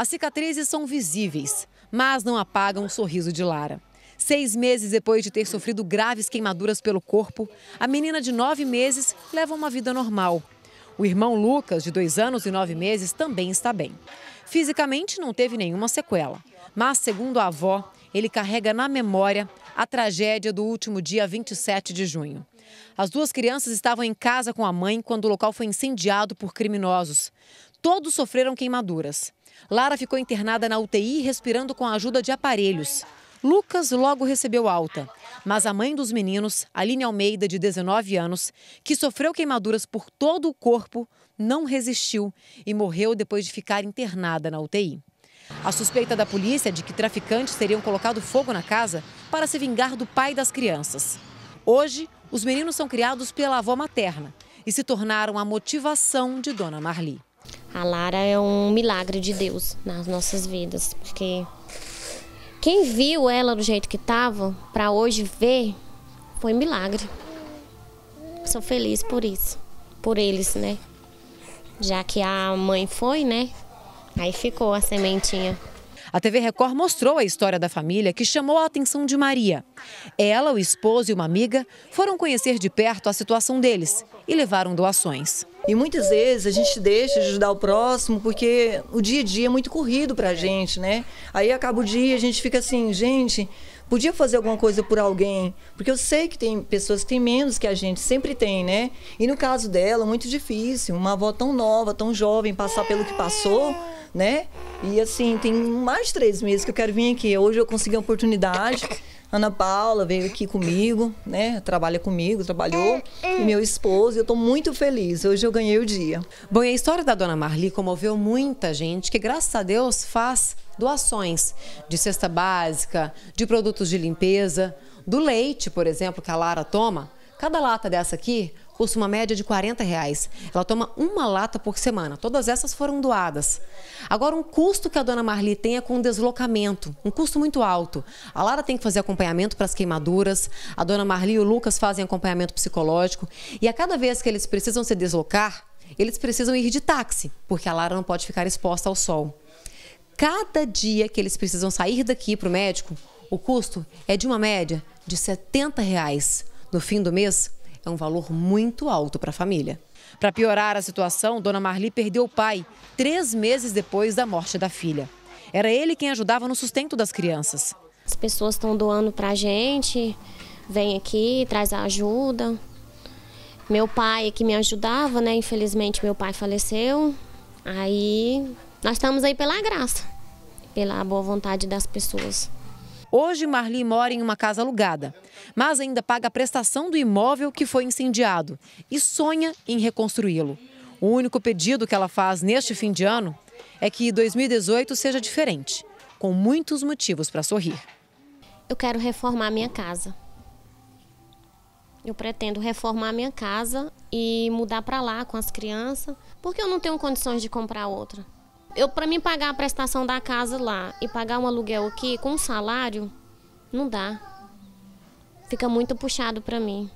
As cicatrizes são visíveis, mas não apagam o sorriso de Lara. Seis meses depois de ter sofrido graves queimaduras pelo corpo, a menina de nove meses leva uma vida normal. O irmão Lucas, de dois anos e nove meses, também está bem. Fisicamente, não teve nenhuma sequela. Mas, segundo a avó, ele carrega na memória a tragédia do último dia 27 de junho. As duas crianças estavam em casa com a mãe quando o local foi incendiado por criminosos. Todos sofreram queimaduras. Lara ficou internada na UTI respirando com a ajuda de aparelhos. Lucas logo recebeu alta, mas a mãe dos meninos, Aline Almeida, de 19 anos, que sofreu queimaduras por todo o corpo, não resistiu e morreu depois de ficar internada na UTI. A suspeita da polícia de que traficantes teriam colocado fogo na casa para se vingar do pai das crianças. Hoje, os meninos são criados pela avó materna e se tornaram a motivação de Dona Marli. A Lara é um milagre de Deus nas nossas vidas, porque quem viu ela do jeito que estava, para hoje ver, foi milagre. Sou feliz por isso, por eles, né? Já que a mãe foi, né? Aí ficou a sementinha. A TV Record mostrou a história da família que chamou a atenção de Maria. Ela, o esposo e uma amiga foram conhecer de perto a situação deles e levaram doações. E muitas vezes a gente deixa de ajudar o próximo porque o dia a dia é muito corrido pra gente, né? Aí acaba o dia, a gente fica assim, gente, podia fazer alguma coisa por alguém, porque eu sei que tem pessoas que têm menos que a gente, sempre tem, né? E no caso dela, muito difícil, uma avó tão nova, tão jovem, passar pelo que passou, né? E assim, tem mais de três meses que eu quero vir aqui. Hoje eu consegui a oportunidade Ana Paula veio aqui comigo, né? Trabalha comigo, trabalhou. E meu esposo, eu estou muito feliz. Hoje eu ganhei o dia. Bom, e a história da dona Marli comoveu muita gente que, graças a Deus, faz doações de cesta básica, de produtos de limpeza, do leite, por exemplo, que a Lara toma. Cada lata dessa aqui custa uma média de 40 reais. Ela toma uma lata por semana. Todas essas foram doadas. Agora, um custo que a dona Marli tem é com o deslocamento, um custo muito alto. A Lara tem que fazer acompanhamento para as queimaduras, a dona Marli e o Lucas fazem acompanhamento psicológico. E a cada vez que eles precisam se deslocar, eles precisam ir de táxi, porque a Lara não pode ficar exposta ao sol. Cada dia que eles precisam sair daqui para o médico, o custo é de uma média de R$ 70. Reais. No fim do mês, é um valor muito alto para a família. Para piorar a situação, Dona Marli perdeu o pai três meses depois da morte da filha. Era ele quem ajudava no sustento das crianças. As pessoas estão doando para a gente, vem aqui, traz a ajuda. Meu pai é que me ajudava, né? Infelizmente meu pai faleceu. Aí nós estamos aí pela graça, pela boa vontade das pessoas. Hoje, Marli mora em uma casa alugada, mas ainda paga a prestação do imóvel que foi incendiado e sonha em reconstruí-lo. O único pedido que ela faz neste fim de ano é que 2018 seja diferente, com muitos motivos para sorrir. Eu quero reformar minha casa. Eu pretendo reformar minha casa e mudar para lá com as crianças, porque eu não tenho condições de comprar outra eu para mim pagar a prestação da casa lá e pagar um aluguel aqui com um salário, não dá. Fica muito puxado para mim.